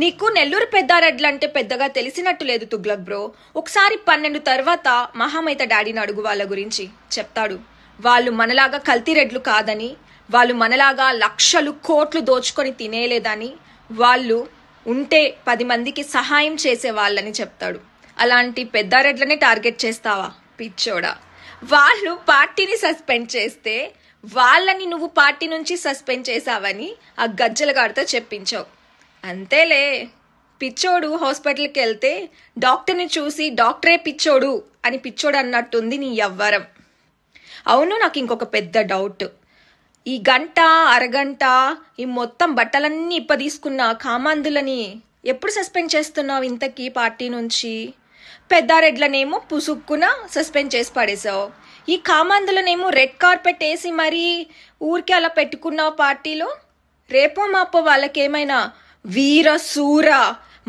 నీకు నెల్లూరు పెద్దారెడ్లు అంటే పెద్దగా తెలిసినట్టు లేదు తుగ్లక్ బ్రో ఒకసారి పన్నెండు తర్వాత మహామైత డాడీని అడుగు వాళ్ళ గురించి చెప్తాడు వాళ్ళు మనలాగా కల్తీ రెడ్లు కాదని వాళ్ళు మనలాగా లక్షలు కోట్లు దోచుకొని తినేలేదని వాళ్ళు ఉంటే పది మందికి సహాయం చేసే వాళ్ళని చెప్తాడు అలాంటి పెద్దారెడ్లనే టార్గెట్ చేస్తావా పిచ్చోడా వాళ్ళు పార్టీని సస్పెండ్ చేస్తే వాళ్ళని నువ్వు పార్టీ నుంచి సస్పెండ్ చేశావని ఆ గజ్జలగాడితో చెప్పించావు అంతేలే పిచ్చోడు హాస్పిటల్కి వెళ్తే డాక్టర్ని చూసి డాక్టరే పిచ్చోడు అని పిచ్చోడు అన్నట్టుంది నీ ఎవ్వరం అవును నాకు ఇంకొక పెద్ద డౌట్ ఈ గంట అరగంట ఈ మొత్తం బట్టలన్నీ ఇప్పదీసుకున్న కామాంధులని ఎప్పుడు సస్పెండ్ చేస్తున్నావు ఇంతకీ పార్టీ నుంచి పెద్దారెడ్లనేమో పుసుక్కున సస్పెండ్ చేసి పడేసావు ఈ కామాందులనేమో రెడ్ కార్పెట్ వేసి మరీ ఊరికే అలా పెట్టుకున్నావు పార్టీలో రేపో మాపో వాళ్ళకేమైనా వీరసూర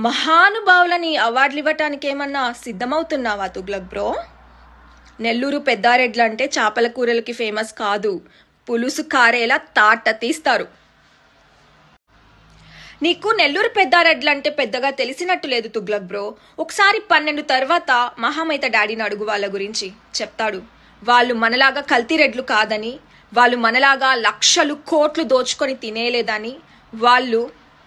మహానుభావులని అవార్డులు ఇవ్వటానికి ఏమన్నా సిద్ధమవుతున్నావా తుగ్లక్ బ్రో నెల్లూరు పెద్దారెడ్లు అంటే చేపల కూరలకి ఫేమస్ కాదు పులుసు కారేలా తాట తీస్తారు నీకు నెల్లూరు పెద్దారెడ్లు అంటే పెద్దగా తెలిసినట్టు లేదు తుగ్లక్ బ్రో ఒకసారి పన్నెండు తర్వాత మహామైత డాడీని అడుగు వాళ్ళ గురించి చెప్తాడు వాళ్ళు మనలాగా కల్తీ రెడ్లు కాదని వాళ్ళు మనలాగా లక్షలు కోట్లు దోచుకొని తినేలేదని వాళ్ళు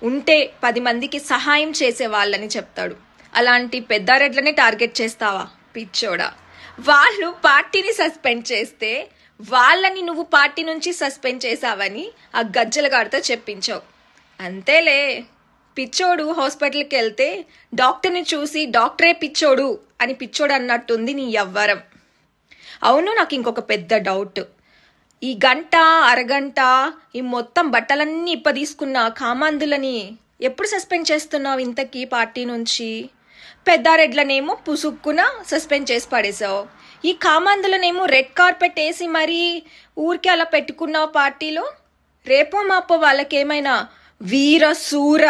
ఉంటే పది మందికి సహాయం చేసే వాళ్ళని చెప్తాడు అలాంటి పెద్దారెడ్లని టార్గెట్ చేస్తావా పిచ్చోడా వాళ్ళు పార్టీని సస్పెండ్ చేస్తే వాళ్ళని నువ్వు పార్టీ నుంచి సస్పెండ్ చేశావని ఆ గజ్జలగాడితో చెప్పించావు అంతేలే పిచ్చోడు హాస్పిటల్కి వెళ్తే డాక్టర్ని చూసి డాక్టరే పిచ్చోడు అని పిచ్చోడు అన్నట్టుంది నీ ఎవ్వరం అవును నాకు ఇంకొక పెద్ద డౌట్ ఈ గంట అరగంట ఈ మొత్తం బట్టలన్నీ ఇప్ప తీసుకున్న కామాంధులని ఎప్పుడు సస్పెండ్ చేస్తున్నావు ఇంతకీ పార్టీ నుంచి పెద్దారెడ్లనేమో పుసుక్కున సస్పెండ్ చేసి పడేసావు ఈ కామాంధులనేమో రెడ్ కార్పెట్ వేసి మరీ ఊరికే అలా పెట్టుకున్నావు పార్టీలో రేపో మాపో వాళ్ళకేమైనా వీర సూర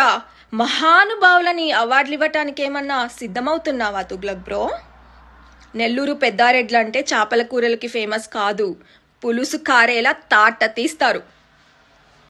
మహానుభావులని అవార్డులు ఇవ్వటానికి ఏమన్నా సిద్ధమవుతున్నావా తుగ్లక్ బ్రో నెల్లూరు పెద్దారెడ్లు అంటే చేపల కూరలకి ఫేమస్ కాదు పులుసు కారేలా తాట తీస్తారు